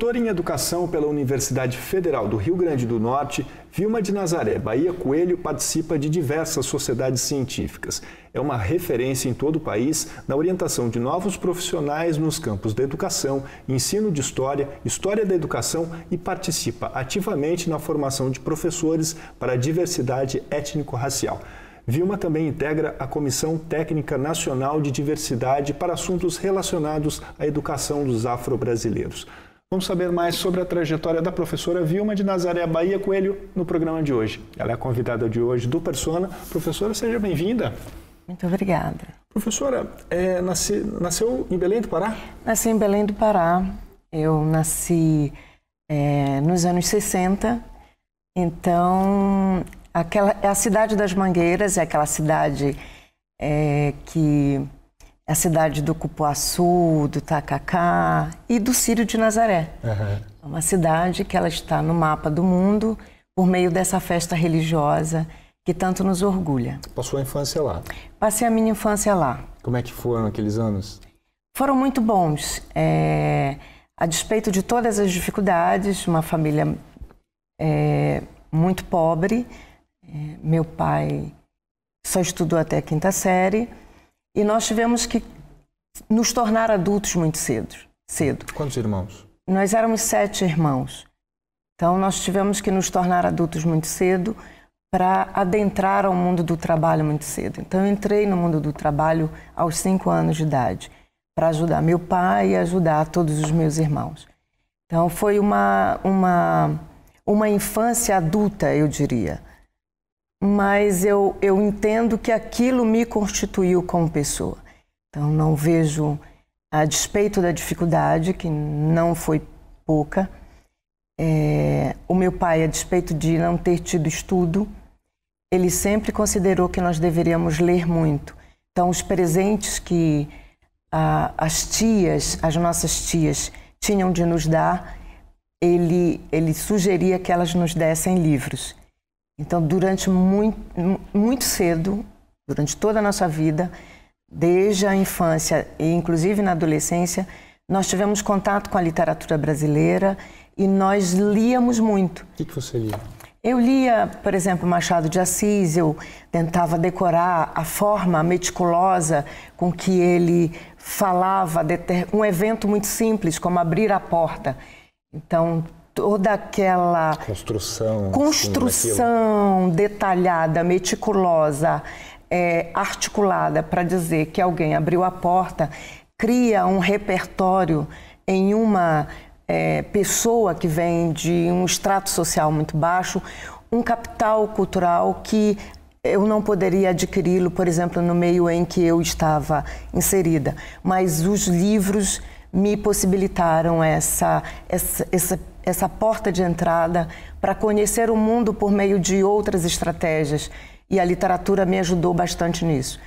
Doutor em Educação pela Universidade Federal do Rio Grande do Norte, Vilma de Nazaré Bahia Coelho participa de diversas sociedades científicas. É uma referência em todo o país na orientação de novos profissionais nos campos da educação, ensino de história, história da educação e participa ativamente na formação de professores para a diversidade étnico-racial. Vilma também integra a Comissão Técnica Nacional de Diversidade para assuntos relacionados à educação dos afro-brasileiros. Vamos saber mais sobre a trajetória da professora Vilma de Nazaré Bahia Coelho no programa de hoje. Ela é a convidada de hoje do Persona. Professora, seja bem-vinda. Muito obrigada. Professora, é, nasceu em Belém do Pará? Nasci em Belém do Pará. Eu nasci é, nos anos 60. Então, aquela, é a cidade das Mangueiras é aquela cidade é, que a cidade do Cupuaçu, do Tacacá e do Círio de Nazaré. Uhum. É uma cidade que ela está no mapa do mundo por meio dessa festa religiosa que tanto nos orgulha. Passou a infância lá? Passei a minha infância lá. Como é que foram aqueles anos? Foram muito bons. É, a despeito de todas as dificuldades, uma família é, muito pobre. É, meu pai só estudou até a quinta série. E nós tivemos que nos tornar adultos muito cedo. cedo. Quantos irmãos? Nós éramos sete irmãos. Então nós tivemos que nos tornar adultos muito cedo para adentrar ao mundo do trabalho muito cedo. Então eu entrei no mundo do trabalho aos cinco anos de idade para ajudar meu pai e ajudar todos os meus irmãos. Então foi uma uma uma infância adulta, eu diria mas eu, eu entendo que aquilo me constituiu como pessoa. Então, não vejo, a despeito da dificuldade, que não foi pouca, é, o meu pai, a despeito de não ter tido estudo, ele sempre considerou que nós deveríamos ler muito. Então, os presentes que a, as tias, as nossas tias, tinham de nos dar, ele, ele sugeria que elas nos dessem livros. Então, durante muito, muito cedo, durante toda a nossa vida, desde a infância e inclusive na adolescência, nós tivemos contato com a literatura brasileira e nós líamos muito. O que, que você lia? Eu lia, por exemplo, Machado de Assis, eu tentava decorar a forma meticulosa com que ele falava, um evento muito simples, como abrir a porta. Então, toda aquela construção, construção assim, detalhada, meticulosa, é, articulada para dizer que alguém abriu a porta, cria um repertório em uma é, pessoa que vem de um extrato social muito baixo, um capital cultural que eu não poderia adquiri-lo, por exemplo, no meio em que eu estava inserida. Mas os livros me possibilitaram essa, essa, essa essa porta de entrada para conhecer o mundo por meio de outras estratégias. E a literatura me ajudou bastante nisso.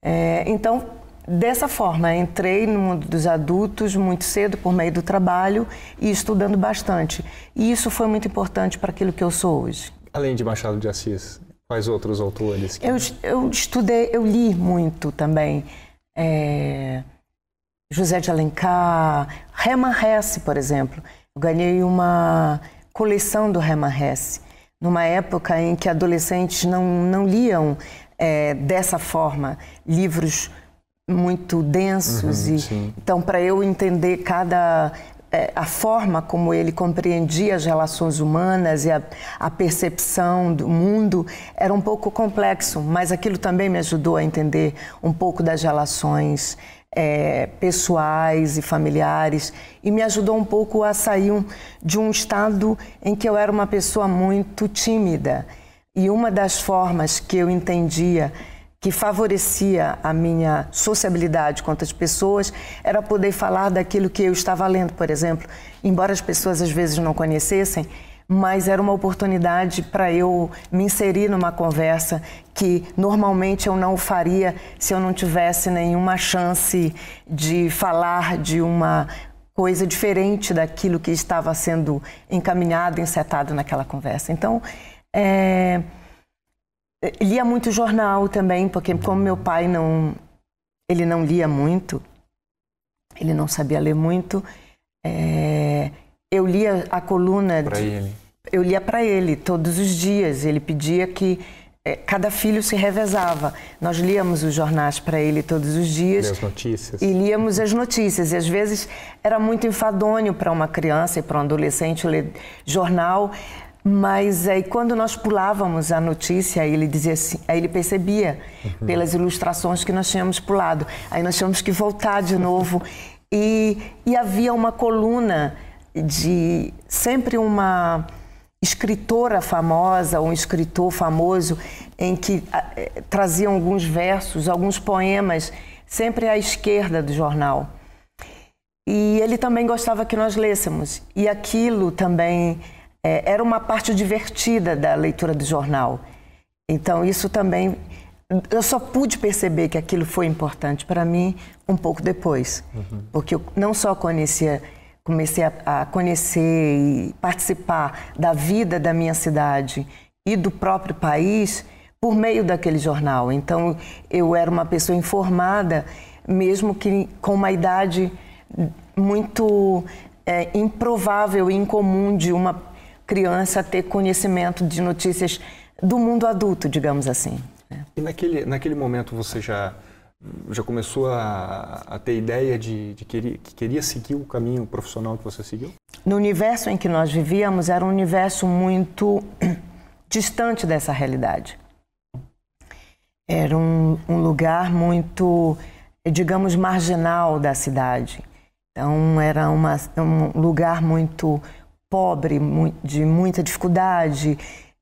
É, então, dessa forma, entrei no mundo dos adultos muito cedo por meio do trabalho e estudando bastante. E isso foi muito importante para aquilo que eu sou hoje. Além de Machado de Assis, quais outros autores? Que... Eu, eu estudei, eu li muito também. É, José de Alencar, Hermann Hesse, por exemplo ganhei uma coleção do Herman Hesse, numa época em que adolescentes não, não liam é, dessa forma livros muito densos. Uhum, e, então, para eu entender cada é, a forma como ele compreendia as relações humanas e a, a percepção do mundo era um pouco complexo, mas aquilo também me ajudou a entender um pouco das relações é, pessoais e familiares e me ajudou um pouco a sair um, de um estado em que eu era uma pessoa muito tímida. E uma das formas que eu entendia que favorecia a minha sociabilidade com outras pessoas era poder falar daquilo que eu estava lendo, por exemplo. Embora as pessoas às vezes não conhecessem, mas era uma oportunidade para eu me inserir numa conversa que normalmente eu não faria se eu não tivesse nenhuma chance de falar de uma coisa diferente daquilo que estava sendo encaminhado, encetado naquela conversa. Então, é... lia muito jornal também, porque como meu pai não, ele não lia muito, ele não sabia ler muito. É eu lia a coluna. Para ele. Eu lia para ele todos os dias. Ele pedia que é, cada filho se revezava. Nós líamos os jornais para ele todos os dias. E as notícias. E líamos as notícias. E às vezes era muito enfadonho para uma criança e para um adolescente ler jornal. Mas aí quando nós pulávamos a notícia, ele dizia assim, aí ele percebia uhum. pelas ilustrações que nós tínhamos pulado. Aí nós tínhamos que voltar de novo e, e havia uma coluna de sempre uma escritora famosa, um escritor famoso, em que eh, traziam alguns versos, alguns poemas, sempre à esquerda do jornal. E ele também gostava que nós lêssemos. E aquilo também eh, era uma parte divertida da leitura do jornal. Então, isso também. Eu só pude perceber que aquilo foi importante para mim um pouco depois. Uhum. Porque eu não só conhecia comecei a, a conhecer e participar da vida da minha cidade e do próprio país por meio daquele jornal. Então, eu era uma pessoa informada, mesmo que com uma idade muito é, improvável e incomum de uma criança ter conhecimento de notícias do mundo adulto, digamos assim. Né? E naquele, naquele momento você já já começou a, a ter ideia de, de querer, que queria seguir o caminho profissional que você seguiu? No universo em que nós vivíamos, era um universo muito distante dessa realidade. Era um, um lugar muito, digamos, marginal da cidade. Então, era uma, um lugar muito pobre, de muita dificuldade.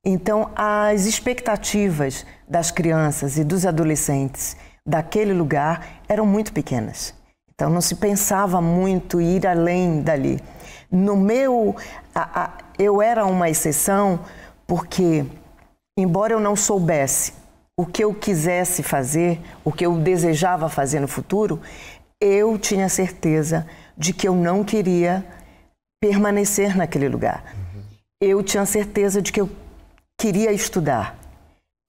Então, as expectativas das crianças e dos adolescentes daquele lugar eram muito pequenas. Então não se pensava muito ir além dali. No meu, a, a, eu era uma exceção porque, embora eu não soubesse o que eu quisesse fazer, o que eu desejava fazer no futuro, eu tinha certeza de que eu não queria permanecer naquele lugar. Uhum. Eu tinha certeza de que eu queria estudar.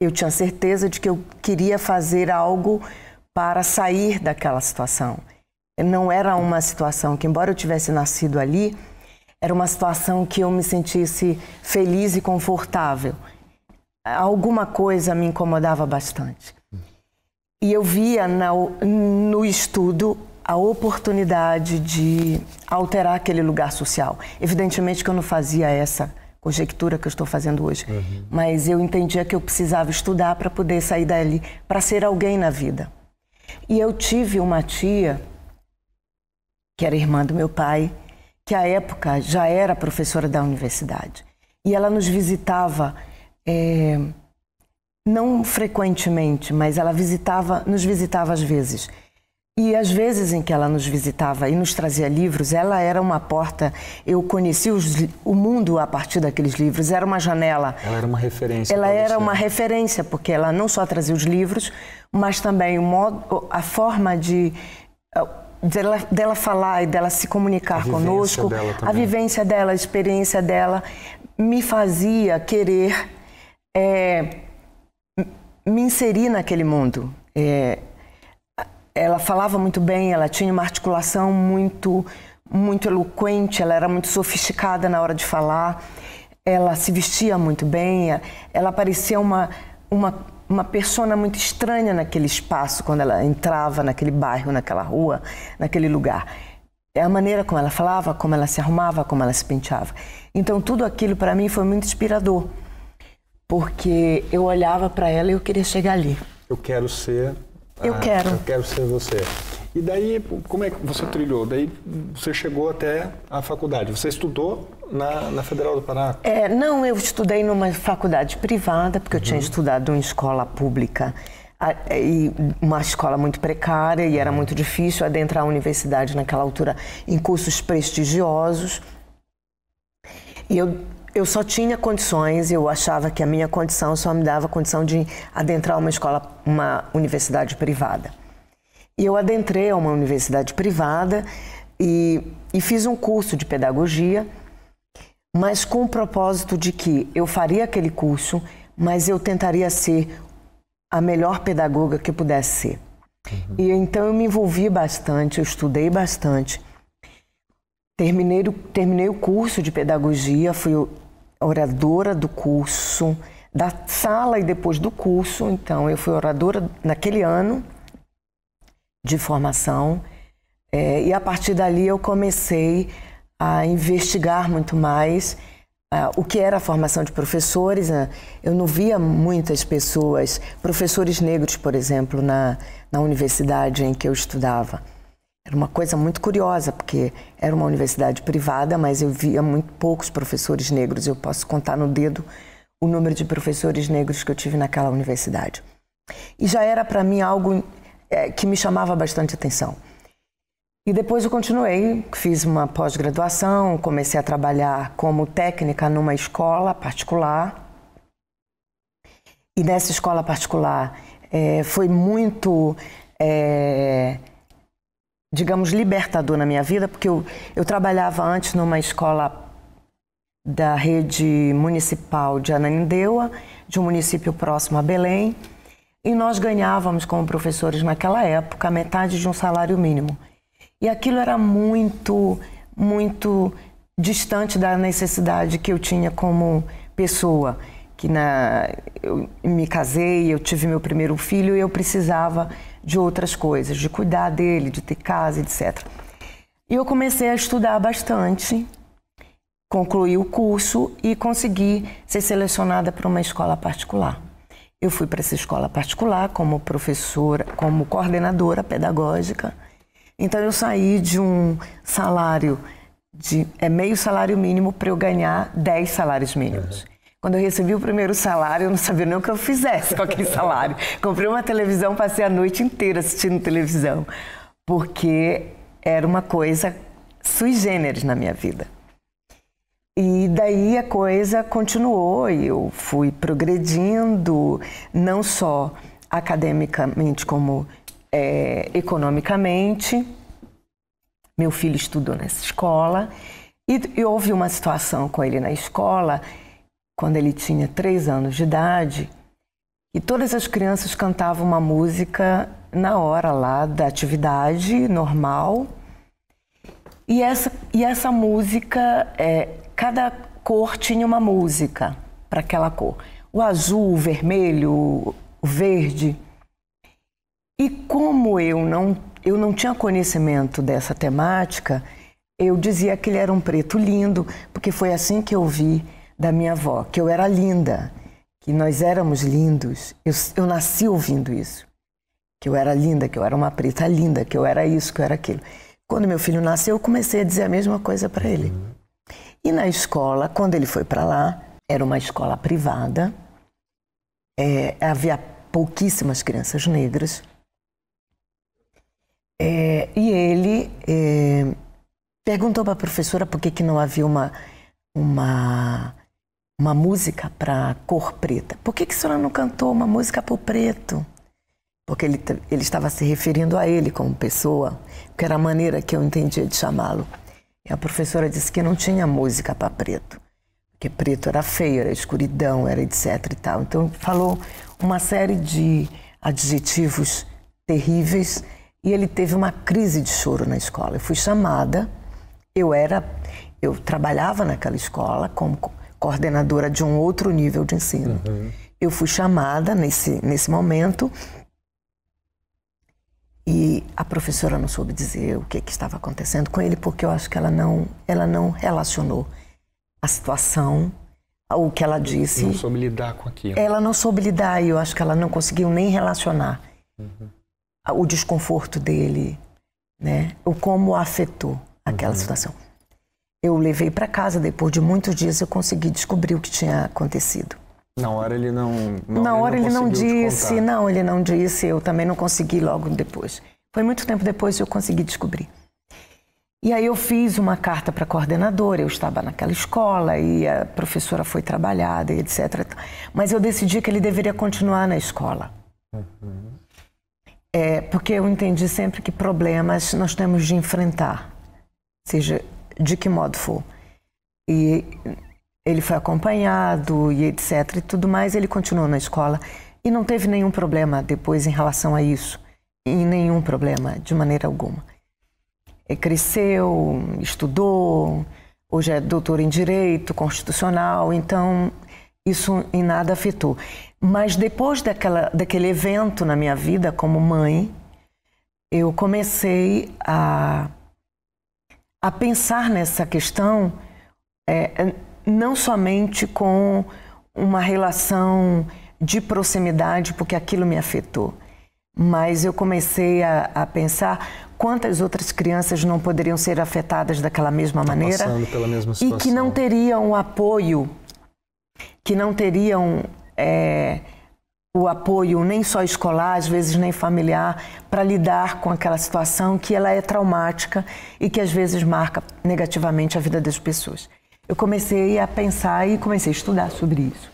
Eu tinha certeza de que eu queria fazer algo para sair daquela situação. Não era uma situação que, embora eu tivesse nascido ali, era uma situação que eu me sentisse feliz e confortável. Alguma coisa me incomodava bastante. E eu via no estudo a oportunidade de alterar aquele lugar social. Evidentemente que eu não fazia essa conjectura que eu estou fazendo hoje. Uhum. Mas eu entendia que eu precisava estudar para poder sair dali, para ser alguém na vida. E eu tive uma tia, que era irmã do meu pai, que à época já era professora da universidade. E ela nos visitava, é, não frequentemente, mas ela visitava, nos visitava às vezes. E às vezes em que ela nos visitava e nos trazia livros, ela era uma porta. Eu conheci os, o mundo a partir daqueles livros, era uma janela. Ela era uma referência. Ela era você. uma referência, porque ela não só trazia os livros, mas também o modo, a forma de dela, dela falar e dela se comunicar a conosco, a vivência dela, a experiência dela, me fazia querer é, me inserir naquele mundo. É, ela falava muito bem, ela tinha uma articulação muito, muito eloquente, ela era muito sofisticada na hora de falar, ela se vestia muito bem, ela parecia uma, uma, uma pessoa muito estranha naquele espaço, quando ela entrava naquele bairro, naquela rua, naquele lugar. É a maneira como ela falava, como ela se arrumava, como ela se penteava. Então tudo aquilo para mim foi muito inspirador, porque eu olhava para ela e eu queria chegar ali. Eu quero ser eu ah, quero. Eu quero ser você. E daí, como é que você trilhou? Daí você chegou até a faculdade. Você estudou na, na Federal do Pará? É, não, eu estudei numa faculdade privada, porque uhum. eu tinha uhum. estudado em escola pública. Ah, é, e uma escola muito precária e era uhum. muito difícil adentrar a universidade naquela altura em cursos prestigiosos. E eu eu só tinha condições, eu achava que a minha condição só me dava condição de adentrar uma escola, uma universidade privada. E eu adentrei a uma universidade privada e, e fiz um curso de pedagogia, mas com o propósito de que eu faria aquele curso, mas eu tentaria ser a melhor pedagoga que pudesse ser. Uhum. E então eu me envolvi bastante, eu estudei bastante. Terminei, terminei o curso de pedagogia, fui oradora do curso, da sala e depois do curso. Então, eu fui oradora naquele ano de formação. É, e a partir dali eu comecei a investigar muito mais uh, o que era a formação de professores. Né? Eu não via muitas pessoas, professores negros, por exemplo, na, na universidade em que eu estudava. Era uma coisa muito curiosa, porque era uma universidade privada, mas eu via muito poucos professores negros. Eu posso contar no dedo o número de professores negros que eu tive naquela universidade. E já era para mim algo é, que me chamava bastante atenção. E depois eu continuei, fiz uma pós-graduação, comecei a trabalhar como técnica numa escola particular. E nessa escola particular é, foi muito. É, digamos, libertador na minha vida, porque eu, eu trabalhava antes numa escola da rede municipal de Ananindeua, de um município próximo a Belém, e nós ganhávamos como professores naquela época metade de um salário mínimo. E aquilo era muito, muito distante da necessidade que eu tinha como pessoa, que na eu me casei, eu tive meu primeiro filho e eu precisava de outras coisas, de cuidar dele, de ter casa, etc. E eu comecei a estudar bastante, concluí o curso e consegui ser selecionada para uma escola particular. Eu fui para essa escola particular como professora, como coordenadora pedagógica. Então eu saí de um salário de é meio salário mínimo para eu ganhar 10 salários mínimos. Uhum. Quando eu recebi o primeiro salário, eu não sabia nem o que eu fizesse com aquele salário. Comprei uma televisão, passei a noite inteira assistindo televisão, porque era uma coisa sui generis na minha vida. E daí a coisa continuou e eu fui progredindo, não só academicamente, como é, economicamente. Meu filho estudou nessa escola e, e houve uma situação com ele na escola quando ele tinha três anos de idade, e todas as crianças cantavam uma música na hora lá da atividade normal. E essa, e essa música, é, cada cor tinha uma música para aquela cor. O azul, o vermelho, o verde. E como eu não, eu não tinha conhecimento dessa temática, eu dizia que ele era um preto lindo, porque foi assim que eu vi da minha avó, que eu era linda, que nós éramos lindos. Eu, eu nasci ouvindo isso. Que eu era linda, que eu era uma preta linda, que eu era isso, que eu era aquilo. Quando meu filho nasceu, eu comecei a dizer a mesma coisa para ele. E na escola, quando ele foi para lá, era uma escola privada, é, havia pouquíssimas crianças negras. É, e ele é, perguntou para a professora por que, que não havia uma, uma uma música para cor preta. Por que, que a senhora não cantou uma música para o preto? Porque ele, ele estava se referindo a ele como pessoa, que era a maneira que eu entendia de chamá-lo. E a professora disse que não tinha música para preto, porque preto era feio, era escuridão, era etc e tal. Então falou uma série de adjetivos terríveis e ele teve uma crise de choro na escola. Eu fui chamada, eu era, eu trabalhava naquela escola como coordenadora de um outro nível de ensino. Uhum. Eu fui chamada nesse, nesse momento e a professora não soube dizer o que, é que estava acontecendo com ele, porque eu acho que ela não, ela não relacionou a situação o que ela disse. Não soube lidar com aquilo. Ela não soube lidar e eu acho que ela não conseguiu nem relacionar uhum. o desconforto dele, né? O como afetou aquela uhum. situação eu levei para casa. Depois de muitos dias, eu consegui descobrir o que tinha acontecido. Na hora ele não. Na, na hora ele não, ele não disse, não, ele não disse. Eu também não consegui logo depois. Foi muito tempo depois que eu consegui descobrir. E aí eu fiz uma carta para a coordenadora, eu estava naquela escola e a professora foi trabalhada, etc. Mas eu decidi que ele deveria continuar na escola. Uhum. É, porque eu entendi sempre que problemas nós temos de enfrentar. Seja de que modo for. E ele foi acompanhado e etc e tudo mais, ele continuou na escola e não teve nenhum problema depois em relação a isso, e nenhum problema de maneira alguma. Ele cresceu, estudou, hoje é doutor em direito constitucional, então isso em nada afetou. Mas depois daquela, daquele evento na minha vida como mãe, eu comecei a a pensar nessa questão é, é, não somente com uma relação de proximidade, porque aquilo me afetou, mas eu comecei a, a pensar quantas outras crianças não poderiam ser afetadas daquela mesma tá maneira mesma e que não teriam apoio, que não teriam é, o apoio nem só escolar, às vezes nem familiar, para lidar com aquela situação que ela é traumática e que às vezes marca negativamente a vida das pessoas. Eu comecei a pensar e comecei a estudar sobre isso.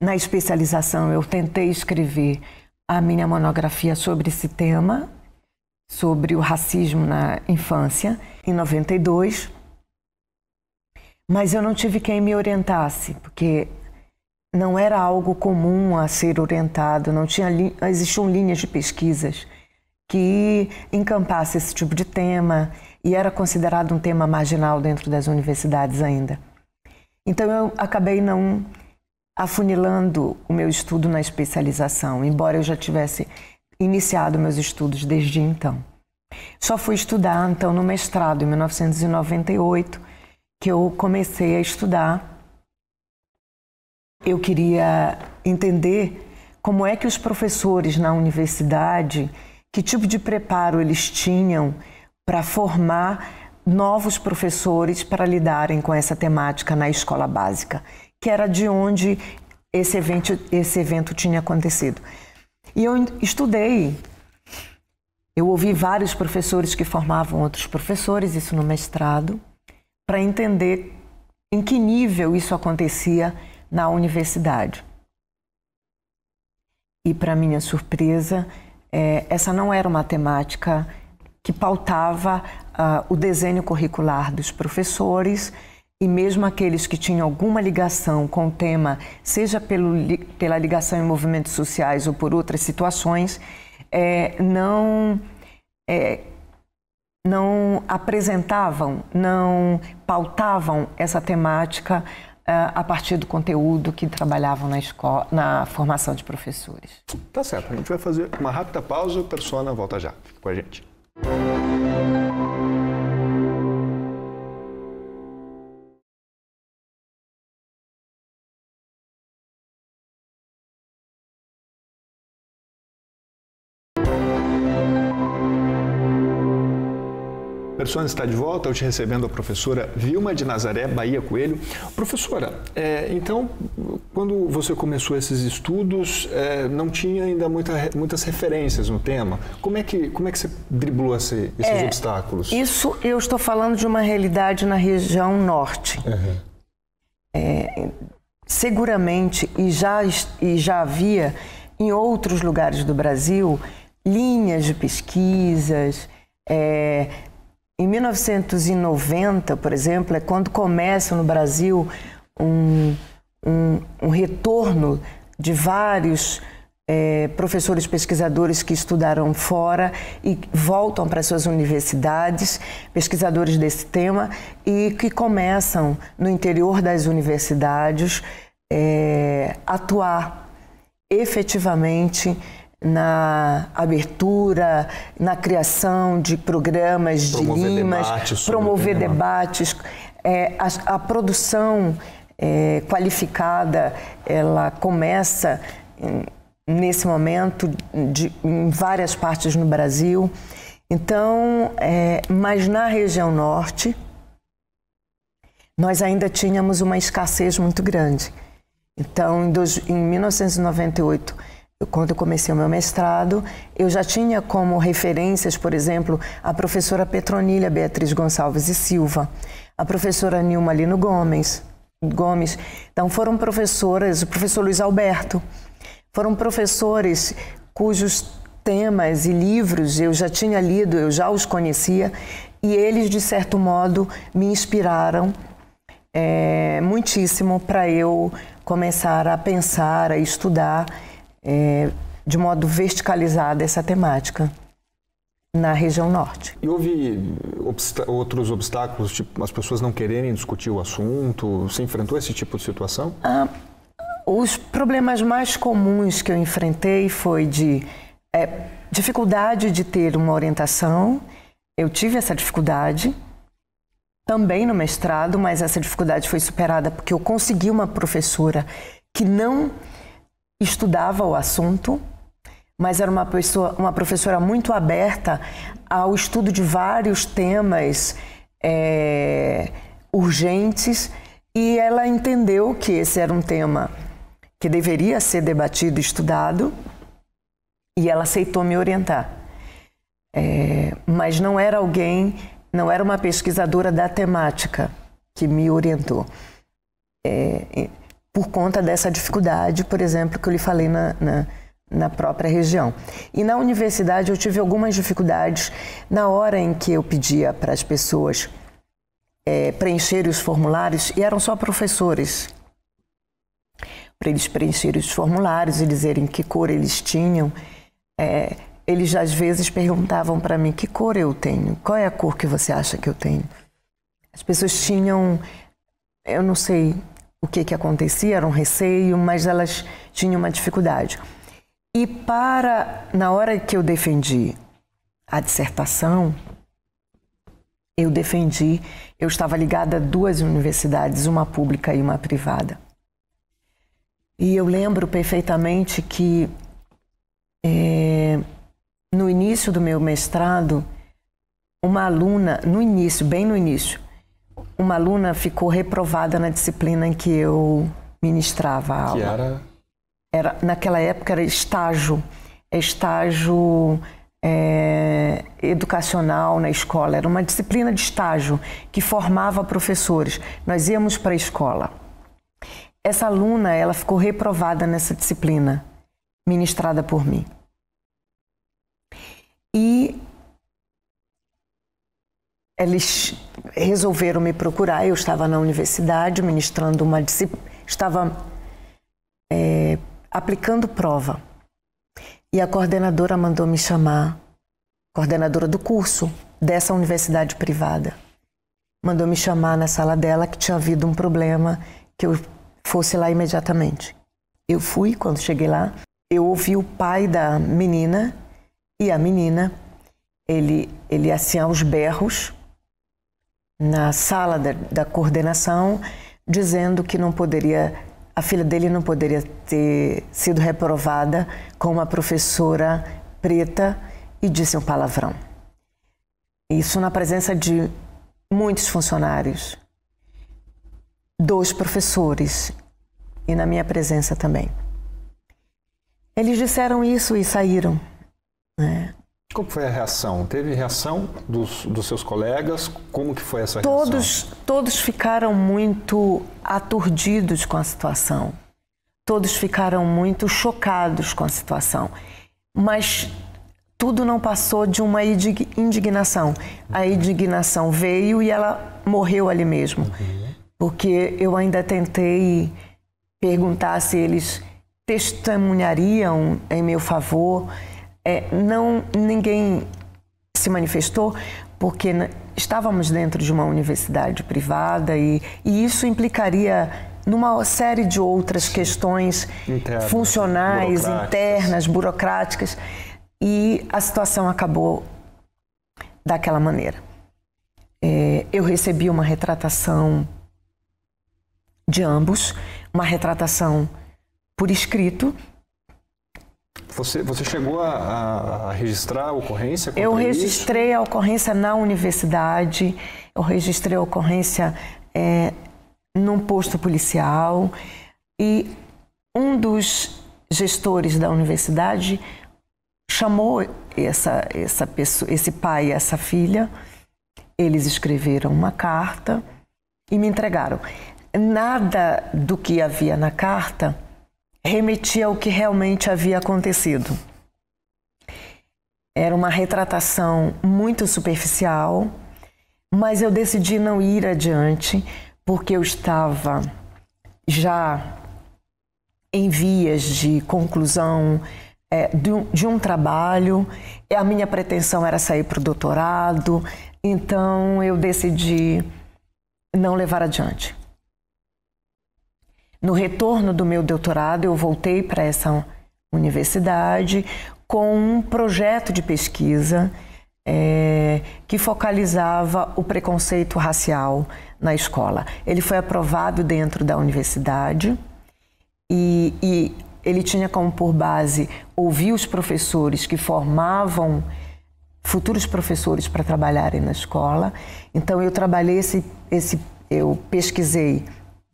Na especialização, eu tentei escrever a minha monografia sobre esse tema, sobre o racismo na infância, em 92. Mas eu não tive quem me orientasse, porque não era algo comum a ser orientado, não tinha existiam linhas de pesquisas que encampasse esse tipo de tema e era considerado um tema marginal dentro das universidades ainda. Então eu acabei não afunilando o meu estudo na especialização, embora eu já tivesse iniciado meus estudos desde então. Só fui estudar então no mestrado em 1998, que eu comecei a estudar eu queria entender como é que os professores na universidade, que tipo de preparo eles tinham para formar novos professores para lidarem com essa temática na escola básica, que era de onde esse evento, esse evento tinha acontecido. E eu estudei, eu ouvi vários professores que formavam outros professores, isso no mestrado, para entender em que nível isso acontecia na universidade. E, para minha surpresa, é, essa não era uma temática que pautava uh, o desenho curricular dos professores e mesmo aqueles que tinham alguma ligação com o tema, seja pelo, pela ligação em movimentos sociais ou por outras situações, é, não é, não apresentavam, não pautavam essa temática a partir do conteúdo que trabalhavam na escola, na formação de professores. Tá certo. A gente vai fazer uma rápida pausa. O Persona volta já. Fica com a gente. Persona está de volta, eu te recebendo a professora Vilma de Nazaré, Bahia Coelho. Professora, é, então, quando você começou esses estudos, é, não tinha ainda muita, muitas referências no tema. Como é que, como é que você driblou esse, esses é, obstáculos? Isso eu estou falando de uma realidade na região norte. Uhum. seguramente, e já, e já havia em outros lugares do Brasil, linhas de pesquisas, é, em 1990, por exemplo, é quando começa no Brasil um, um, um retorno de vários é, professores pesquisadores que estudaram fora e voltam para suas universidades, pesquisadores desse tema, e que começam no interior das universidades é, atuar efetivamente na abertura, na criação de programas, promover de limas, debates promover debates. É, a, a, produção é, qualificada, ela começa hum, nesse momento de, em várias partes no Brasil. Então, é, mas na região norte, nós ainda tínhamos uma escassez muito grande. Então, em, dois, em 1998 quando eu comecei o meu mestrado, eu já tinha como referências, por exemplo, a professora Petronilha Beatriz Gonçalves e Silva, a professora Nilma Lino Gomes, Gomes. Então foram professoras, o professor Luiz Alberto, foram professores cujos temas e livros eu já tinha lido, eu já os conhecia, e eles, de certo modo, me inspiraram é, muitíssimo para eu começar a pensar, a estudar é, de modo verticalizado essa temática na região norte. E houve outros obstáculos, tipo as pessoas não quererem discutir o assunto? Você enfrentou esse tipo de situação? Ah, os problemas mais comuns que eu enfrentei foi de é, dificuldade de ter uma orientação. Eu tive essa dificuldade também no mestrado, mas essa dificuldade foi superada porque eu consegui uma professora que não estudava o assunto, mas era uma pessoa, uma professora muito aberta ao estudo de vários temas é, urgentes e ela entendeu que esse era um tema que deveria ser debatido, estudado e ela aceitou me orientar. É, mas não era alguém, não era uma pesquisadora da temática que me orientou. É, por conta dessa dificuldade, por exemplo, que eu lhe falei na, na, na própria região. E na universidade eu tive algumas dificuldades na hora em que eu pedia para as pessoas é, preencherem os formulários, e eram só professores para eles preencherem os formulários e dizerem que cor eles tinham. É, eles às vezes perguntavam para mim que cor eu tenho, qual é a cor que você acha que eu tenho. As pessoas tinham, eu não sei, o que, que acontecia, era um receio, mas elas tinham uma dificuldade. E para, na hora que eu defendi a dissertação, eu defendi, eu estava ligada a duas universidades, uma pública e uma privada. E eu lembro perfeitamente que é, no início do meu mestrado, uma aluna, no início, bem no início, uma aluna ficou reprovada na disciplina em que eu ministrava a aula. Que era? era naquela época era estágio, é estágio é, educacional na escola. Era uma disciplina de estágio que formava professores. Nós íamos para a escola. Essa aluna, ela ficou reprovada nessa disciplina ministrada por mim. E eles resolveram me procurar. Eu estava na universidade ministrando uma disciplina, estava é, aplicando prova. E a coordenadora mandou me chamar, coordenadora do curso dessa universidade privada, mandou me chamar na sala dela que tinha havido um problema que eu fosse lá imediatamente. Eu fui, quando cheguei lá, eu ouvi o pai da menina e a menina, ele, ele assim aos berros, na sala da, da coordenação, dizendo que não poderia, a filha dele não poderia ter sido reprovada com uma professora preta e disse um palavrão. Isso na presença de muitos funcionários, dois professores e na minha presença também. Eles disseram isso e saíram. Né? Como foi a reação? Teve reação dos, dos seus colegas? Como que foi essa reação? Todos, todos ficaram muito aturdidos com a situação. Todos ficaram muito chocados com a situação. Mas tudo não passou de uma indignação. A indignação veio e ela morreu ali mesmo. Porque eu ainda tentei perguntar se eles testemunhariam em meu favor é, não ninguém se manifestou porque estávamos dentro de uma universidade privada e, e isso implicaria numa série de outras questões Interna, funcionais, burocráticas. internas, burocráticas, e a situação acabou daquela maneira. É, eu recebi uma retratação de ambos, uma retratação por escrito você, você chegou a, a, registrar a ocorrência? Eu registrei isso? a ocorrência na universidade, eu registrei a ocorrência é, num posto policial e um dos gestores da universidade chamou essa, essa pessoa, esse pai e essa filha, eles escreveram uma carta e me entregaram. Nada do que havia na carta remetia ao que realmente havia acontecido. Era uma retratação muito superficial, mas eu decidi não ir adiante porque eu estava já em vias de conclusão é, de, um, de, um, trabalho, a minha pretensão era sair para o doutorado, então eu decidi não levar adiante. No retorno do meu doutorado, eu voltei para essa universidade com um projeto de pesquisa é, que focalizava o preconceito racial na escola. Ele foi aprovado dentro da universidade e, e ele tinha como por base ouvir os professores que formavam futuros professores para trabalharem na escola. Então eu trabalhei esse, esse eu pesquisei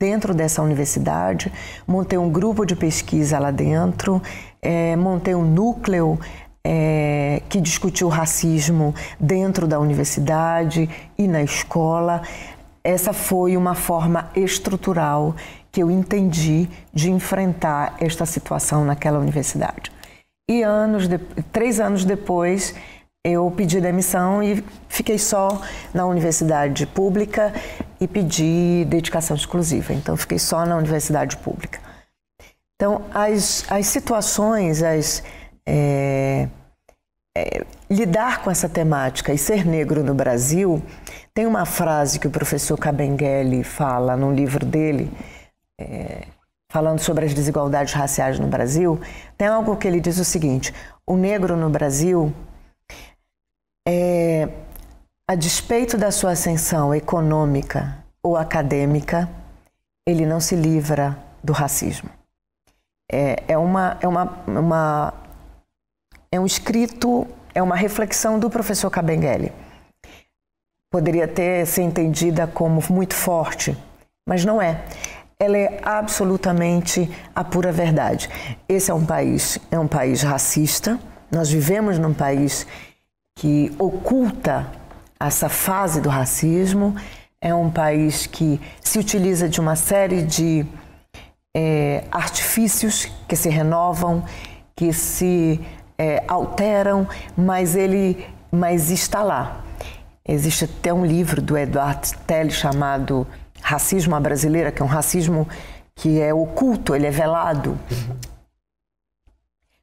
dentro dessa universidade, montei um grupo de pesquisa lá dentro, é, montei um núcleo é, que discutiu racismo dentro da universidade e na escola. Essa foi uma forma estrutural que eu entendi de enfrentar esta situação naquela universidade. E anos de, três anos depois, eu pedi demissão e fiquei só na universidade pública e pedi dedicação exclusiva. Então, fiquei só na universidade pública. Então, as, as situações, as, é, é, lidar com essa temática e ser negro no Brasil, tem uma frase que o professor Cabenguele fala num livro dele, é, falando sobre as desigualdades raciais no Brasil. Tem algo que ele diz o seguinte: o negro no Brasil é, a despeito da sua ascensão econômica ou acadêmica, ele não se livra do racismo. É, é, uma, é, uma, uma, é um escrito, é uma reflexão do professor Cabengele. Poderia ter ser entendida como muito forte, mas não é. Ela é absolutamente a pura verdade. Esse é um país, é um país racista. Nós vivemos num país que oculta essa fase do racismo, é um país que se utiliza de uma série de é, artifícios que se renovam, que se é, alteram, mas ele mas está lá. Existe até um livro do Eduardo Telle chamado Racismo à Brasileira, que é um racismo que é oculto, ele é velado, uhum.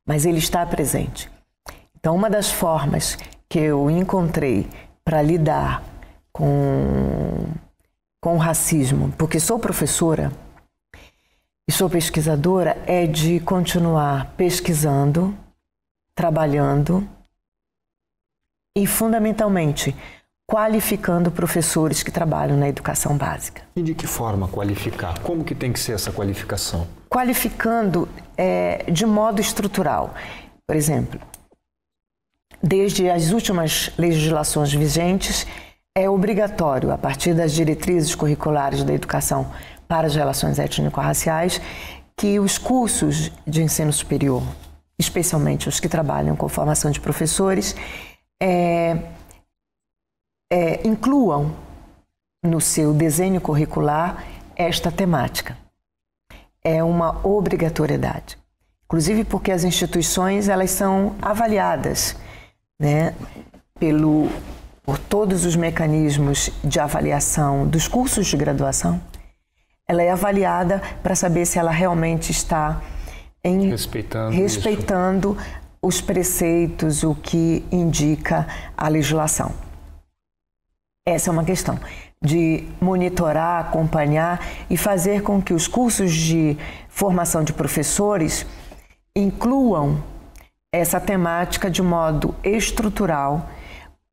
mas ele está presente. Então, uma das formas que eu encontrei para lidar com, com o racismo, porque sou professora e sou pesquisadora, é de continuar pesquisando, trabalhando e, fundamentalmente, qualificando professores que trabalham na educação básica. E de que forma qualificar? Como que tem que ser essa qualificação? Qualificando é, de modo estrutural. Por exemplo, desde as últimas legislações vigentes, é obrigatório, a partir das diretrizes curriculares da educação para as relações étnico-raciais, que os cursos de ensino superior, especialmente os que trabalham com formação de professores, é, é, incluam no seu desenho curricular esta temática. É uma obrigatoriedade, inclusive porque as instituições elas são avaliadas né, pelo, por todos os mecanismos de avaliação dos cursos de graduação, ela é avaliada para saber se ela realmente está em, respeitando, respeitando os preceitos, o que indica a legislação. Essa é uma questão de monitorar, acompanhar e fazer com que os cursos de formação de professores incluam essa temática de modo estrutural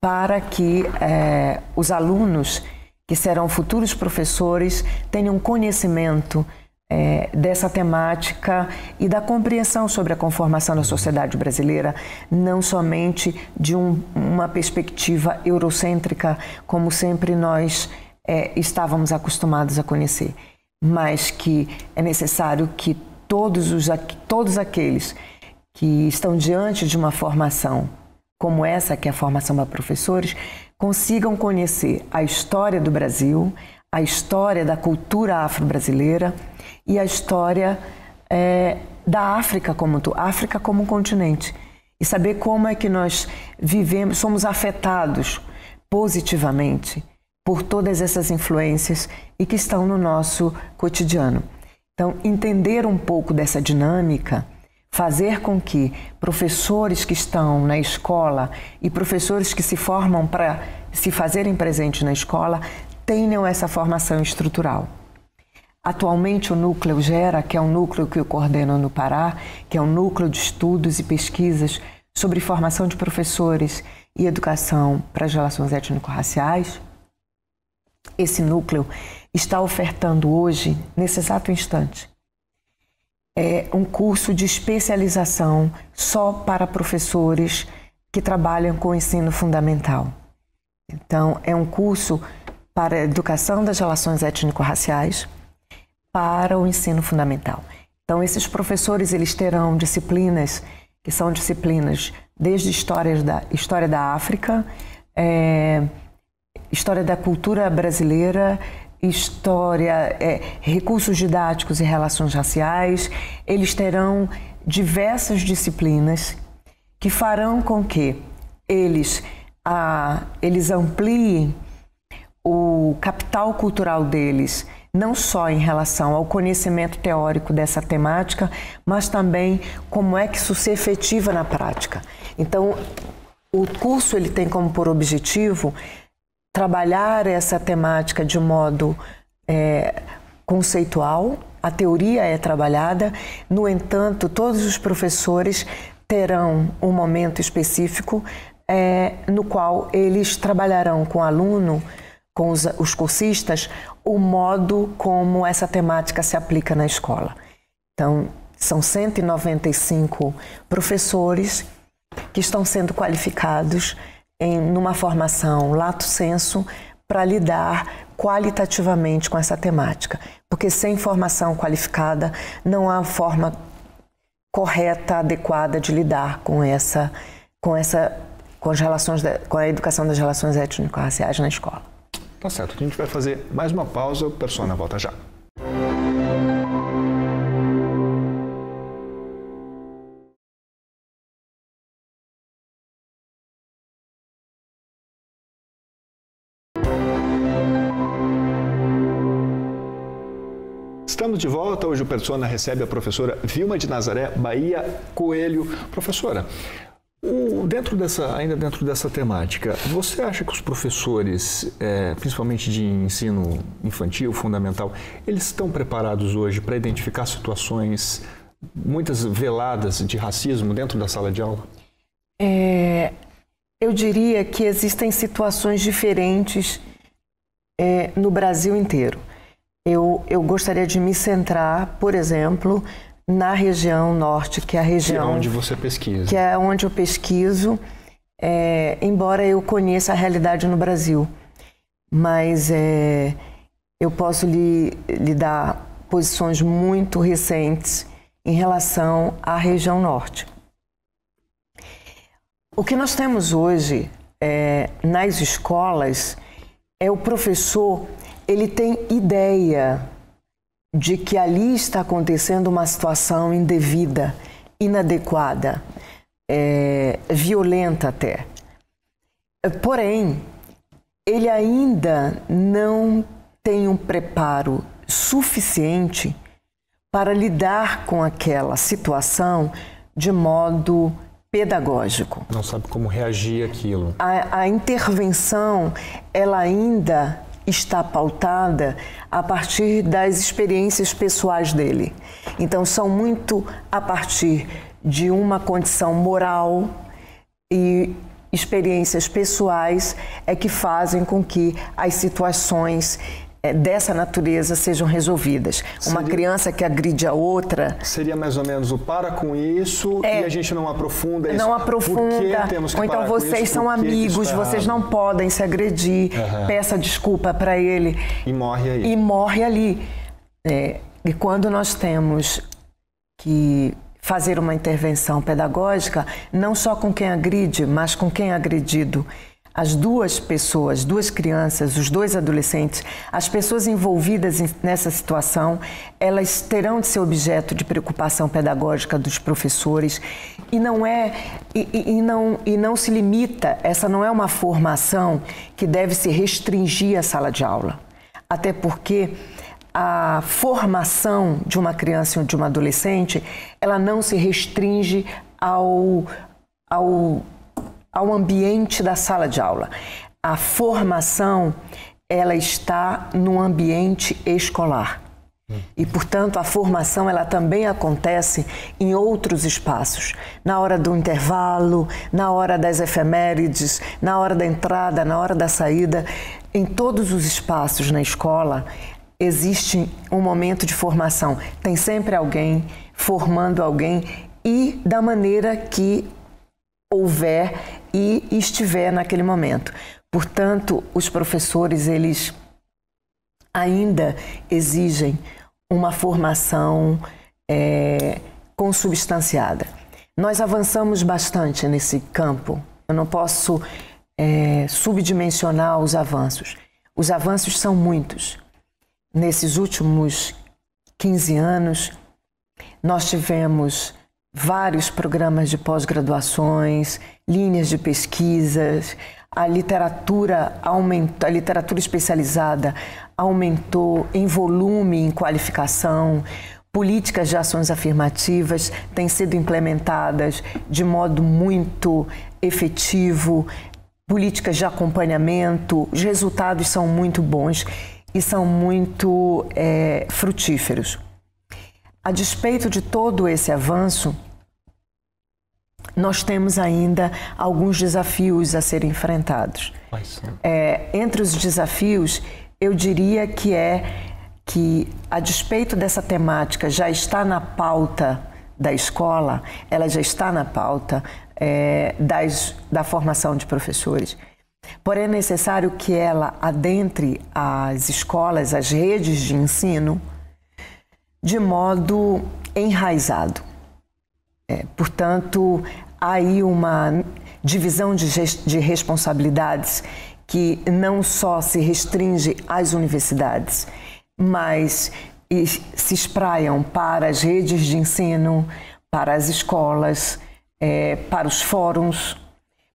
para que é, os alunos que serão futuros professores tenham conhecimento é, dessa temática e da compreensão sobre a conformação da sociedade brasileira, não somente de um, uma perspectiva eurocêntrica, como sempre nós é, estávamos acostumados a conhecer, mas que é necessário que todos, os, todos aqueles que estão diante de uma formação como essa, que é a formação para professores, consigam conhecer a história do Brasil, a história da cultura afro-brasileira e a história é, da África como África como um continente e saber como é que nós vivemos, somos afetados positivamente por todas essas influências e que estão no nosso cotidiano. Então, entender um pouco dessa dinâmica fazer com que professores que estão na escola e professores que se formam para se fazerem presentes na escola tenham essa formação estrutural. Atualmente, o núcleo GERA, que é um núcleo que eu coordeno no Pará, que é um núcleo de estudos e pesquisas sobre formação de professores e educação para as relações étnico-raciais, esse núcleo está ofertando hoje, nesse exato instante, é, um curso de especialização só para professores que trabalham com ensino fundamental. Então, é um curso para a educação das relações étnico-raciais para o ensino fundamental. Então, esses professores eles terão disciplinas que são disciplinas desde histórias da história da África, é, história da cultura brasileira, história, é, recursos didáticos e relações raciais, eles terão diversas disciplinas que farão com que eles, a, eles ampliem o capital cultural deles, não só em relação ao conhecimento teórico dessa temática, mas também como é que isso se efetiva na prática. Então, o curso ele tem como por objetivo trabalhar essa temática de modo é, conceitual, a teoria é trabalhada, no entanto, todos os professores terão um momento específico é, no qual eles trabalharão com o aluno, com os, os cursistas, o modo como essa temática se aplica na escola. Então, são 195 professores que estão sendo qualificados em, numa formação lato senso para lidar qualitativamente com essa temática. Porque sem formação qualificada não há forma correta, adequada de lidar com essa, com essa, com as relações, da, com a educação das relações étnico-raciais na escola. Tá certo. A gente vai fazer mais uma pausa. O Persona volta já. de volta. Hoje o Persona recebe a professora Vilma de Nazaré Bahia Coelho. Professora, o, dentro dessa, ainda dentro dessa temática, você acha que os professores, é, principalmente de ensino infantil, fundamental, eles estão preparados hoje para identificar situações, muitas veladas de racismo dentro da sala de aula? É, eu diria que existem situações diferentes é, no Brasil inteiro eu, eu gostaria de me centrar, por exemplo, na região norte, que é a região. Que é onde você pesquisa. Que é onde eu pesquiso, é, embora eu conheça a realidade no Brasil. Mas é, eu posso lhe, lhe dar posições muito recentes em relação à região norte. O que nós temos hoje é, nas escolas é o professor ele tem ideia de que ali está acontecendo uma situação indevida, inadequada, é, violenta até. Porém, ele ainda não tem um preparo suficiente para lidar com aquela situação de modo pedagógico. Não sabe como reagir àquilo. A, a intervenção, ela ainda está pautada a partir das experiências pessoais dele. Então, são muito a partir de uma condição moral e experiências pessoais é que fazem com que as situações é, dessa natureza sejam resolvidas. Seria, Uma criança que agride a outra. Seria mais ou menos o para com isso é, e a gente não aprofunda isso. Não aprofunda. ou então vocês são amigos, vocês não podem se agredir. Uhum. Peça desculpa para ele. E morre aí. E morre ali. É, e quando nós temos que fazer uma intervenção pedagógica, não só com quem agride, mas com quem é agredido as duas pessoas, duas crianças, os dois adolescentes, as pessoas envolvidas nessa situação, elas terão de ser objeto de preocupação pedagógica dos professores e não é e, e, não e não se limita, essa não é uma formação que deve se restringir à sala de aula. Até porque a formação de uma criança ou de uma adolescente, ela não se restringe ao ao ao ambiente da sala de aula. A formação ela está no ambiente escolar. E, portanto, a formação ela também acontece em outros espaços, na hora do intervalo, na hora das efemérides, na hora da entrada, na hora da saída. Em todos os espaços na escola existe um momento de formação. Tem sempre alguém formando alguém e da maneira que houver e estiver naquele momento. Portanto, os professores, eles ainda exigem uma formação é, consubstanciada. Nós avançamos bastante nesse campo. Eu não posso é, subdimensionar os avanços. Os avanços são muitos. Nesses últimos 15 anos, nós tivemos vários programas de pós-graduações, linhas de pesquisas, a literatura aumentou, a literatura especializada aumentou em volume, em qualificação. Políticas de ações afirmativas têm sido implementadas de modo muito efetivo, políticas de acompanhamento, os resultados são muito bons e são muito é, frutíferos. A despeito de todo esse avanço, nós temos ainda alguns desafios a serem enfrentados. É, entre os desafios, eu diria que é que, a despeito dessa temática já está na pauta da escola, ela já está na pauta é, das, da formação de professores. Porém, é necessário que ela adentre as escolas, as redes de ensino, de modo enraizado. É, portanto, há aí uma divisão de, de responsabilidades que não só se restringe às universidades, mas se espraiam para as redes de ensino, para as escolas, é, para os fóruns,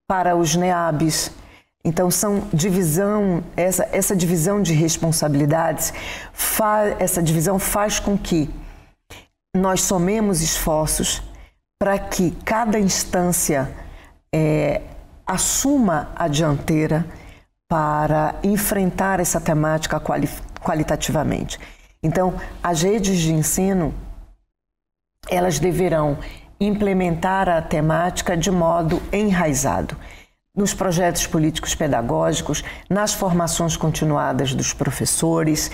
para os NEABs. Então são divisão essa essa divisão de responsabilidades fa, essa divisão faz com que nós somemos esforços para que cada instância é, assuma a dianteira para enfrentar essa temática quali qualitativamente. Então, as redes de ensino elas deverão implementar a temática de modo enraizado nos projetos políticos pedagógicos, nas formações continuadas dos professores.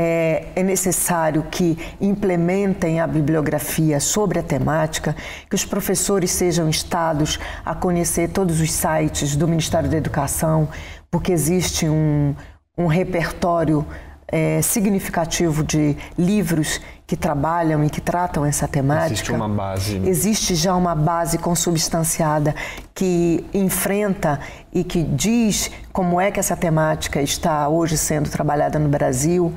É, é, necessário que implementem a bibliografia sobre a temática, que os professores sejam instados a conhecer todos os sites do Ministério da Educação, porque existe um, um repertório é, significativo de livros que trabalham e que tratam essa temática. Existe uma base. Existe já uma base consubstanciada que enfrenta e que diz como é que essa temática está hoje sendo trabalhada no Brasil.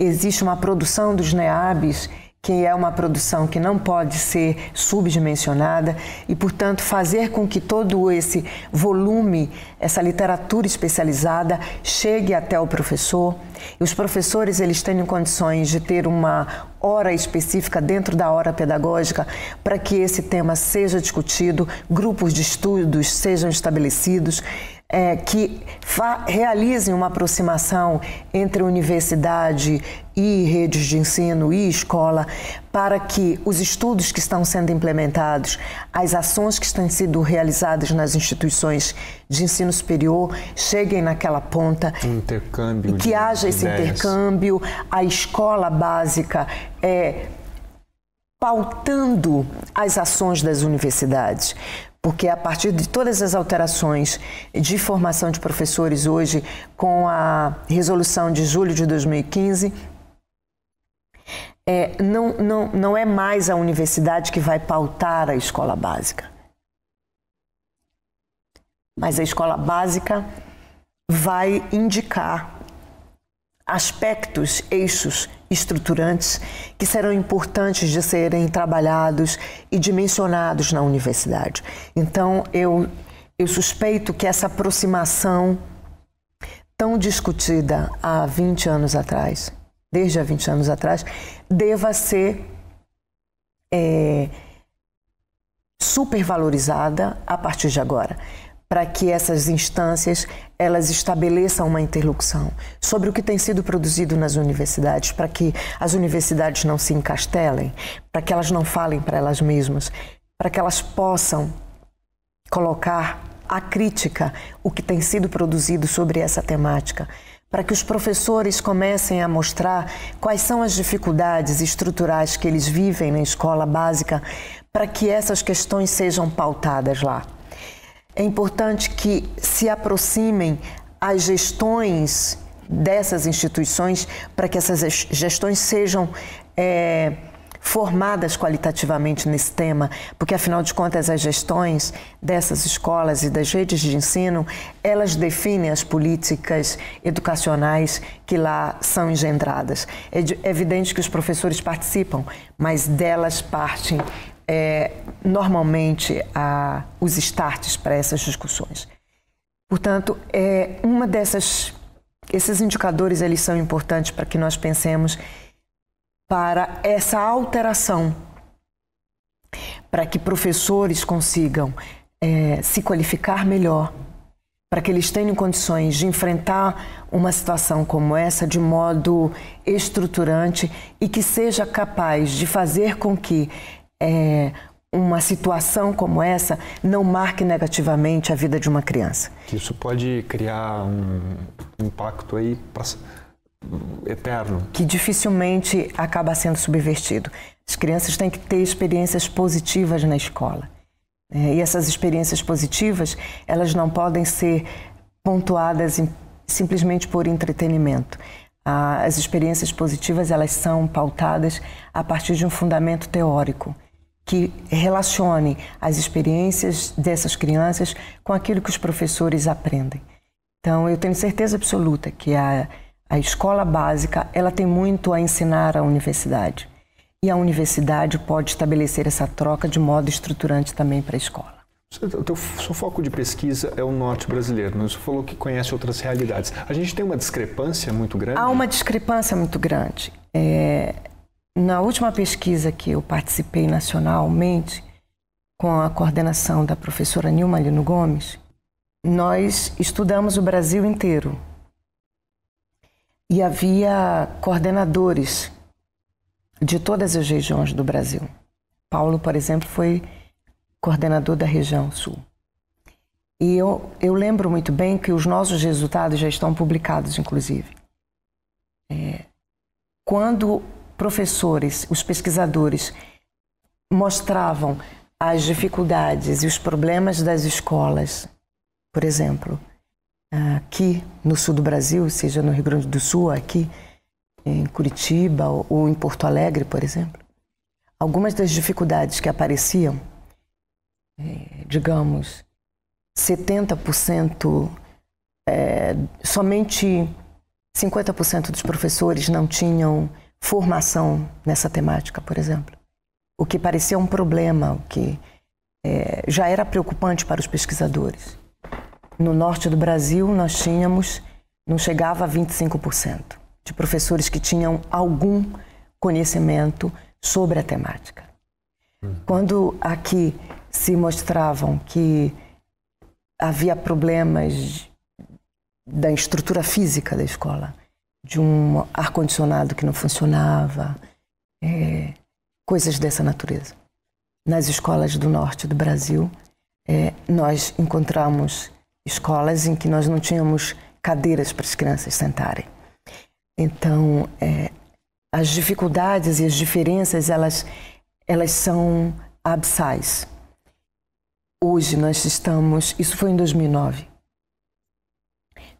Existe uma produção dos NEABs que é uma produção que não pode ser subdimensionada e, portanto, fazer com que todo esse volume, essa literatura especializada chegue até o professor. E os professores eles têm condições de ter uma hora específica dentro da hora pedagógica para que esse tema seja discutido, grupos de estudos sejam estabelecidos é, que realizem uma aproximação entre universidade e redes de ensino e escola para que os estudos que estão sendo implementados, as ações que estão sendo realizadas nas instituições de ensino superior cheguem naquela ponta. intercâmbio. Que haja esse intercâmbio, a escola básica é pautando as ações das universidades porque a partir de todas as alterações de formação de professores hoje, com a resolução de julho de 2015, é, não, não, não é mais a universidade que vai pautar a escola básica. Mas a escola básica vai indicar aspectos, eixos estruturantes que serão importantes de serem trabalhados e dimensionados na universidade. Então, eu, eu suspeito que essa aproximação tão discutida há 20 anos atrás, desde há 20 anos atrás, deva ser é, supervalorizada a partir de agora para que essas instâncias elas estabeleçam uma interlocução sobre o que tem sido produzido nas universidades, para que as universidades não se encastelem, para que elas não falem para elas mesmas, para que elas possam colocar a crítica o que tem sido produzido sobre essa temática, para que os professores comecem a mostrar quais são as dificuldades estruturais que eles vivem na escola básica, para que essas questões sejam pautadas lá é importante que se aproximem as gestões dessas instituições para que essas gestões sejam é, formadas qualitativamente nesse tema, porque afinal de contas as gestões dessas escolas e das redes de ensino, elas definem as políticas educacionais que lá são engendradas. É, é evidente que os professores participam, mas delas partem é, normalmente a, os starts para essas discussões. Portanto, é uma dessas esses indicadores eles são importantes para que nós pensemos para essa alteração, para que professores consigam é, se qualificar melhor, para que eles tenham condições de enfrentar uma situação como essa de modo estruturante e que seja capaz de fazer com que é, uma situação como essa não marque negativamente a vida de uma criança. Isso pode criar um impacto aí eterno. Que dificilmente acaba sendo subvertido. As crianças têm que ter experiências positivas na escola. É, e essas experiências positivas, elas não podem ser pontuadas em, simplesmente por entretenimento. As experiências positivas, elas são pautadas a partir de um fundamento teórico que relacione as experiências dessas crianças com aquilo que os professores aprendem. Então, eu tenho certeza absoluta que a, a escola básica ela tem muito a ensinar à universidade. E a universidade pode estabelecer essa troca de modo estruturante também para a escola. O teu, seu foco de pesquisa é o norte brasileiro, mas né? você falou que conhece outras realidades. A gente tem uma discrepância muito grande? Há uma discrepância muito grande. É, na última pesquisa que eu participei nacionalmente, com a coordenação da professora Nilma Lino Gomes, nós estudamos o Brasil inteiro. E havia coordenadores de todas as regiões do Brasil. Paulo, por exemplo, foi coordenador da região sul. E eu, eu lembro muito bem que os nossos resultados já estão publicados, inclusive. É, quando professores, os pesquisadores mostravam as dificuldades e os problemas das escolas, por exemplo, aqui no sul do Brasil, seja no Rio Grande do Sul, aqui em Curitiba ou em Porto Alegre, por exemplo, algumas das dificuldades que apareciam, eh, digamos, 70%, é, eh, somente 50% dos professores não tinham formação nessa temática, por exemplo. O que parecia um problema, o que é, já era preocupante para os pesquisadores. No norte do Brasil, nós tínhamos, não chegava a 25% de professores que tinham algum conhecimento sobre a temática. Hum. Quando aqui se mostravam que havia problemas da estrutura física da escola, de um ar-condicionado que não funcionava, é, coisas dessa natureza. Nas escolas do norte do Brasil, é, nós encontramos escolas em que nós não tínhamos cadeiras para as crianças sentarem. Então, é, as dificuldades e as diferenças, elas, elas são abissais. Hoje nós estamos, isso foi em 2009.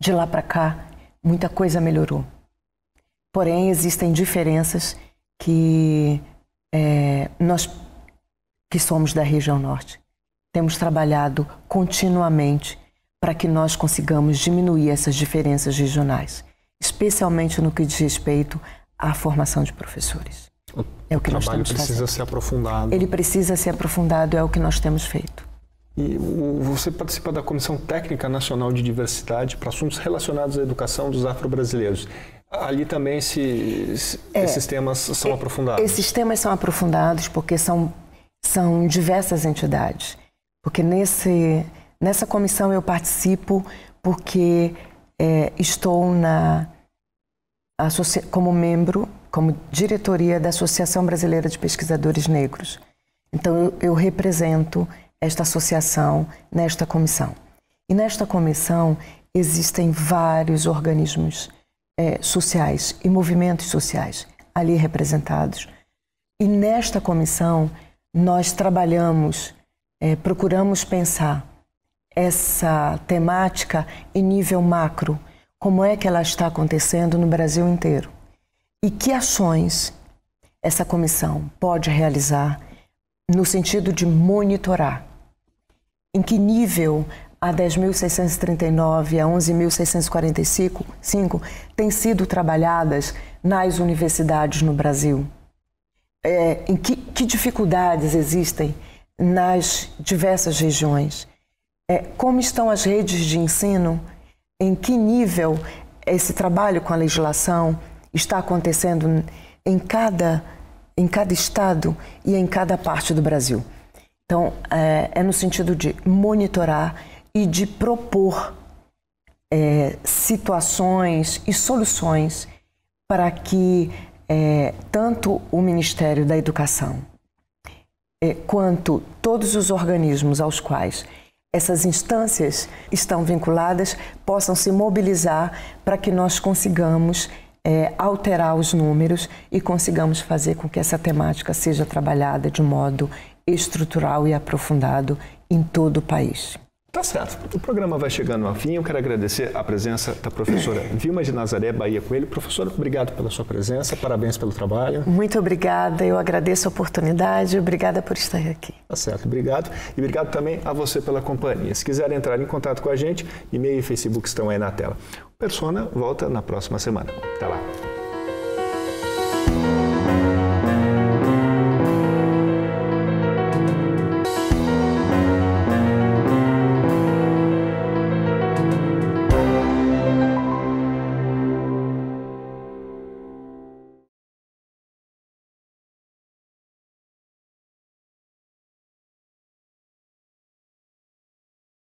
De lá para cá, muita coisa melhorou. Porém, existem diferenças que é, nós que somos da região norte temos trabalhado continuamente para que nós consigamos diminuir essas diferenças regionais, especialmente no que diz respeito à formação de professores. O é o que nós temos feito. O trabalho precisa ser aprofundado. Ele precisa ser aprofundado, é o que nós temos feito. E você participa da Comissão Técnica Nacional de Diversidade para assuntos relacionados à educação dos afro-brasileiros. Ali também se, é, esses temas são é, aprofundados. Esses temas são aprofundados porque são, são diversas entidades. Porque nesse, nessa comissão eu participo porque é, estou na como membro, como diretoria da Associação Brasileira de Pesquisadores Negros. Então eu, eu represento esta associação nesta comissão. E nesta comissão existem vários organismos é, sociais e movimentos sociais ali representados. E nesta comissão nós trabalhamos, é, procuramos pensar essa temática em nível macro, como é que ela está acontecendo no Brasil inteiro e que ações essa comissão pode realizar no sentido de monitorar em que nível a 10.639 a 11.645 têm sido trabalhadas nas universidades no Brasil? É, em que, que, dificuldades existem nas diversas regiões? É, como estão as redes de ensino? Em que nível esse trabalho com a legislação está acontecendo em cada, em cada estado e em cada parte do Brasil? Então, é, é no sentido de monitorar e de propor é, situações e soluções para que é, tanto o Ministério da Educação é, quanto todos os organismos aos quais essas instâncias estão vinculadas possam se mobilizar para que nós consigamos é, alterar os números e consigamos fazer com que essa temática seja trabalhada de modo estrutural e aprofundado em todo o país. Tá certo. O programa vai chegando ao fim. Eu quero agradecer a presença da professora Vilma de Nazaré Bahia Coelho. Professora, obrigado pela sua presença, parabéns pelo trabalho. Muito obrigada, eu agradeço a oportunidade, obrigada por estar aqui. Tá certo, obrigado. E obrigado também a você pela companhia. Se quiser entrar em contato com a gente, e-mail e Facebook estão aí na tela. O Persona volta na próxima semana. Até lá.